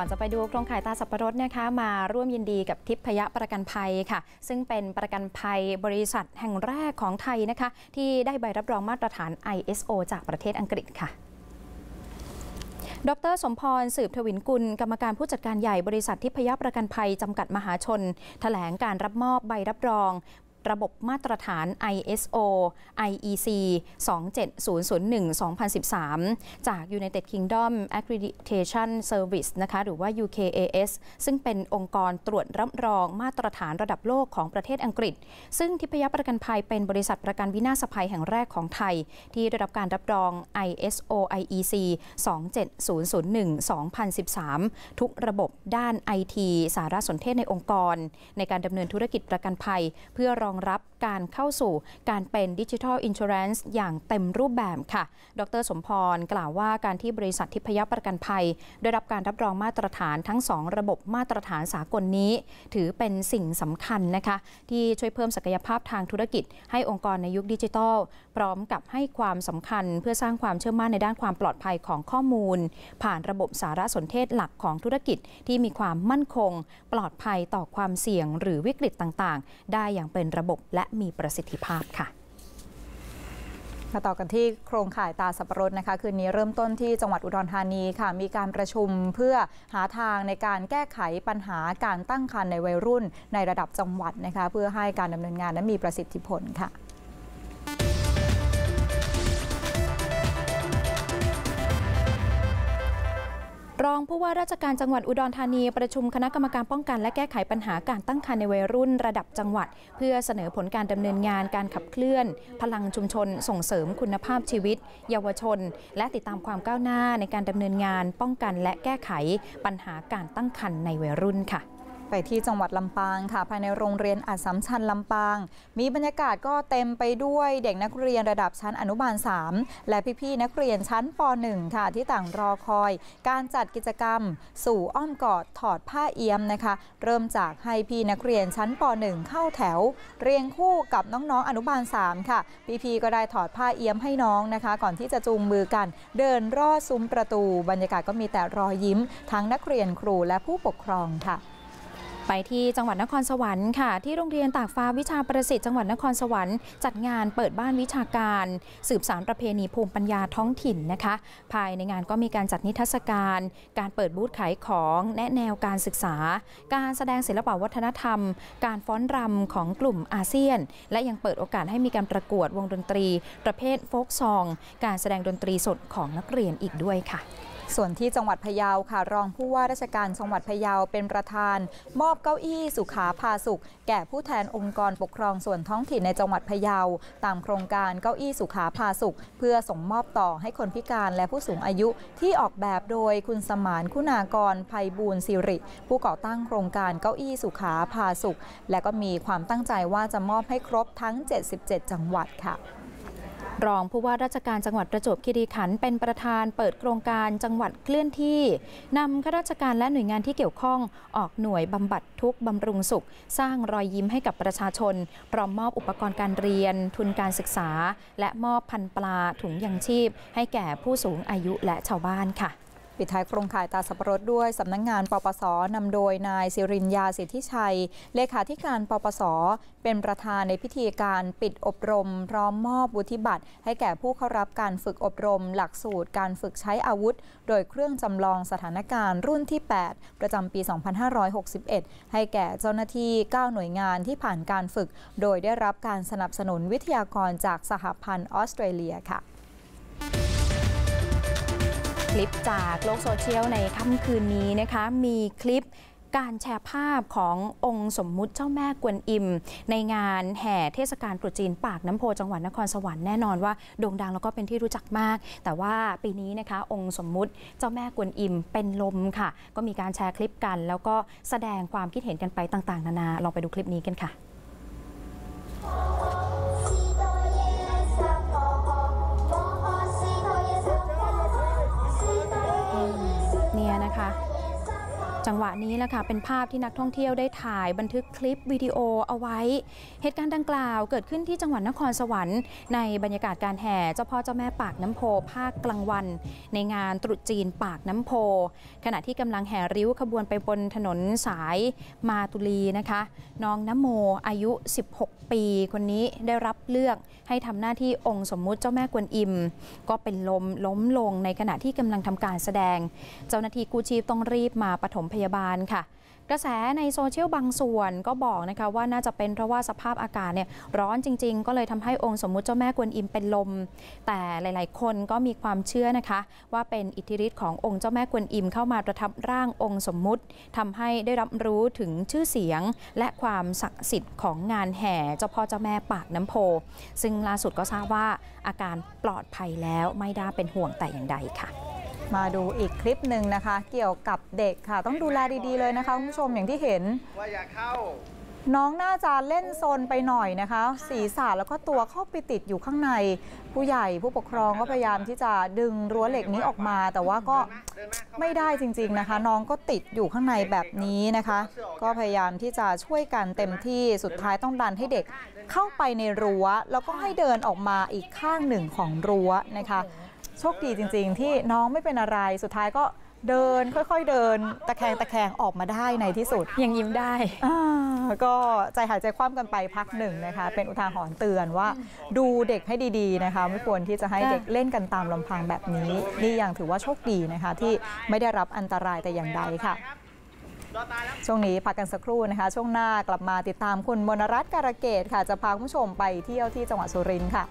ก่อนจะไปดูโครงข่ายตาสับปะรดนะคะมาร่วมยินดีกับทิพยประกันภัยค่ะ ซึ่งเป็นประกันภัยบริษัทแห่งแรกของไทยนะคะที่ได้ใบรับรองมาตรฐาน ISO จากประเทศอังกฤษค่ะ ดรสมพรสืบทวินกุล กรรมการผู้จัดการใหญ่บริษัททิพยประกันภัย จำกัดมหาชนถแถลงการรับมอบใบรับรองระบบมาตรฐาน ISO IEC 27001-2013 จาก United Kingdom Accreditation Service นะคะ หรือว่า UKAS ซึ่งเป็นองค์กรตรวจรับรองมาตรฐานระดับโลกของประเทศอังกฤษ ซึ่งทิพยประกันภัยเป็นบริษัทประกันวินาศภัยแห่งแรกของไทย ที่ได้รับการรับรอง ISO IEC 27001-2013 ทุกระบบด้าน IT สารสนเทศในองค์กร ในการดำเนินธุรกิจประกันภัยเพื่อรอองรับการเข้าสู่การเป็นดิจิทัลอินชูแรนซ์อย่างเต็มรูปแบบค่ะ ดร สมพรกล่าวว่าการที่บริษัททิพยประกันภัยได้รับการรับรองมาตรฐานทั้ง 2 ระบบมาตรฐานสากลนี้ ถือเป็นสิ่งสำคัญนะคะ ที่ช่วยเพิ่มศักยภาพทางธุรกิจให้องค์กรในยุคดิจิทัล พร้อมกับให้ความสำคัญเพื่อสร้างความเชื่อมั่นในด้านความปลอดภัยของข้อมูล ผ่านระบบสารสนเทศหลักของธุรกิจ ที่มีความมั่นคง ปลอดภัยต่อความเสี่ยงหรือวิกฤตต่างๆ ได้อย่างเป็นระระบบและมีประสิทธิภาพ ค่ะมาต่อกันที่โครงข่ายตาสับปะรดนะคะ คืนนี้ เริ่มต้นที่จังหวัดอุดรธานีค่ะ มีการประชุมเพื่อหาทางในการแก้ไขปัญหาการตั้งครรภ์ในวัยรุ่นในระดับจังหวัดนะคะเพื่อให้การดำเนินงานนั้นมีประสิทธิผลค่ะรองผู้ว่าราชการจังหวัดอุดรธานีประชุมคณะกรรมการป้องกันและแก้ไขปัญหาการตั้งครรภ์ในวัยรุ่น ระดับจังหวัด เพื่อเสนอผลการดำเนินงานการขับเคลื่อน พลังชุมชน ส่งเสริมคุณภาพชีวิต เยาวชน และติดตามความก้าวหน้าในการดำเนินงานป้องกันและแก้ไขปัญหาการตั้งครรภ์ในวัยรุ่นค่ะไปที่จังหวัดลำปางค่ะภายในโรงเรียนอัดสัมชัญลำปาง มีบรรยากาศก็เต็มไปด้วยเด็กนักเรียนระดับชั้นอนุบาล 3 และพี่ๆนักเรียนชั้นป .1 ค่ะ ที่ต่างรอคอย การจัดกิจกรรมสู่อ้อมกอด ถอดผ้าเอี้ยมนะคะ เริ่มจากให้พี่นักเรียนชั้นป .1 เข้าแถว เรียงคู่กับน้องๆอนุบาล 3 ค่ะพี่ๆก็ได้ถอดผ้าเอี้ยมให้น้องนะคะ ก่อนที่จะจูงมือกัน เดินรอดซุ้มประตูบรรยากาศก็มีแต่รอยยิ้มทั้งนักเรียนครูและผู้ปกครองค่ะไปที่จังหวัดนครสวรรค์ค่ะที่โรงเรียนตากฟ้าวิชาประสิทธิ์จังหวัดนครสวรรค์จัดงาน เปิดบ้านวิชาการ สืบสารประเพณีภูมิปัญญาท้องถิ่นนะคะ ภายในงานก็มีการจัดนิทรรศการ การเปิดบูธขายของแนะแนวการศึกษา การแสดงศิลปวัฒนธรรม การฟ้อนรำของกลุ่มอาเซียน และยังเปิดโอกาสให้มีการประกวดวงดนตรี ประเภทโฟกซอง การแสดงดนตรีสดของนักเรียนอีกด้วยค่ะส่วนที่จังหวัดพะเยาค่ะรองผู้ว่าราชการจังหวัดพะเยาเป็นประธานมอบเก้าอี้สุขาพาสุข แก่ผู้แทนองค์กรปกครองส่วนท้องถิ่นในจังหวัดพะเยาตามโครงการเก้าอี้สุขาพาสุข เพื่อส่งมอบต่อให้คนพิการและผู้สูงอายุที่ออกแบบโดยคุณสมานคุณากรภัยบูลสิริ ผู้ก่อตั้งโครงการเก้าอี้สุขาพาสุข และก็มีความตั้งใจว่าจะมอบให้ครบทั้ง 77 จังหวัดค่ะรองผู้ว่าราชการจังหวัดประจวบคีรีขันธ์เป็นประธานเปิดโครงการจังหวัดเคลื่อนที่นำข้าราชการและหน่วยงานที่เกี่ยวข้องออกหน่วยบำบัดทุกบำรุงสุข สร้างรอยยิ้มให้กับประชาชน พร้อมมอบอุปกรณ์การเรียน ทุนการศึกษา และมอบพันปลาถุงยังชีพ ให้แก่ผู้สูงอายุและชาวบ้านค่ะปิดท้ายโครงข่ายตาสับปะรดด้วยสำนักงงานปปส นำโดยนายสิรินยาสิทธิชัย เลขาธิการปปส เป็นประธานในพิธีการปิดอบรม พร้อมมอบวุฒิบัตรให้แก่ผู้เข้ารับการฝึกอบรมหลักสูตรการฝึกใช้อาวุธ โดยเครื่องจำลองสถานการณ์รุ่นที่ 8 ประจำปี 2561 ให้แก่เจ้าหน้าที่ 9 หน่วยงานที่ผ่านการฝึก โดยได้รับการสนับสนุนวิทยากรจากสหพันธ์ออสเตรเลียค่ะคลิปจากโลก โซเชียลในค่ำคืนนี้นะคะ มีคลิป การแชร์ภาพขององค์สมมุติเจ้าแม่กวนอิมในงานแห่เทศกาลตรุษจีนปากน้ำโพจังหวัดนครสวรรค์แน่นอนว่าโด่งดังแล้วก็เป็นที่รู้จักมาก แต่ว่าปีนี้นะคะองค์สมมุติเจ้าแม่กวนอิมเป็นลมค่ะ ก็มีการแชร์คลิปกัน แล้วก็แสดงความคิดเห็นกันไปต่าง ๆ นานาลองไปดูคลิปนี้กันค่ะจังหวะนี้แหละค่ะเป็นภาพที่นักท่องเที่ยวได้ถ่ายบันทึกคลิปวิดีโอเอาไว้ เหตุการณ์ดังกล่าวเกิดขึ้นที่จังหวัดนครสวรรค์ในบรรยากาศการแห่เจ้าพ่อเจ้าแม่ปากน้ำโพภาคกลางวัน ในงานตรุษจีนปากน้ำโพ ขณะที่กำลังแห่ริ้วขบวนไปบนถนนสายมาตุลีนะคะ น้องน้ำโมอายุ 16 ปี คนนี้ได้รับเลือกให้ทำหน้าที่องค์สมมุติเจ้าแม่กวนอิม ก็เป็นลมล้มลงในขณะที่กำลังทำการแสดง เจ้าหน้าที่กู้ชีพต้องรีบมาปฐมพยยาบาลค่ะกระแสในโซเชียลบางส่วนก็บอกนะคะว่าน่าจะเป็นเพราะว่าสภาพอากาศเนี่ยร้อนจริง ๆ ก็เลยทำให้องค์สมมุติเจ้าแม่กวนอิมเป็นลมแต่หลายๆ คนก็มีความเชื่อนะคะ ว่าเป็นอิทธิฤทธิ์ขององค์เจ้าแม่กวนอิมเข้ามาประทับร่างองค์สมมุติ ทำให้ได้รับรู้ถึงชื่อเสียง และความศักดิ์สิทธิ์ของงานแห่เจ้าพ่อเจ้าแม่ปากน้ำโพ ซึ่งล่าสุดก็ทราบว่าอาการปลอดภัยแล้วไม่ได้เป็นห่วงแต่อย่างใดค่ะมาดูอีกคลิปหนึ่งนะคะ เกี่ยวกับเด็กค่ะ ต้องดูแลดีๆเลยนะคะคุณผู้ชมอย่างที่เห็นว่าอย่าเข้าน้องน่าจะเล่นโซนไปหน่อยนะคะศีรษะแล้วก็ตัวเข้าไปติดอยู่ข้างใน ผู้ใหญ่ผู้ปกครองก็พยายามที่จะดึงรั้วเหล็กนี้ออกมาแต่ว่าก็ไม่ได้จริงๆนะคะ น้องก็ติดอยู่ข้างในแบบนี้นะคะ ก็พยายามที่จะช่วยกันเต็มที่สุดท้ายต้องดันให้เด็ก เข้าไปในรั้วแล้วก็ให้เดินออกมาอีกข้างหนึ่งของรั้วนะคะโชคดีจริงๆที่น้องไม่เป็นอะไร สุดท้ายก็เดินค่อยๆ เดิน ตะแคงตะแคงออกมาได้ในที่สุด ยังยิ้มได้ก็ใจหายใจคว่ำกันไปพักหนึ่งนะคะ เป็นอุทาหรณ์เตือนว่า ดูเด็กให้ดีๆนะคะไม่ควรที่จะให้เด็กเล่นกันตามลำพังแบบนี้ นี่ยังถือว่าโชคดีนะคะ ที่ไม่ได้รับอันตรายแต่อย่างใดค่ะช่วงนี้พักกันสักครู่นะคะ ช่วงหน้ากลับมาติดตามคุณมนรัตน์การเกตค่ะจะพาผู้ชมไปเที่ยวที่จังหวัดสุรินทร์ค่ะ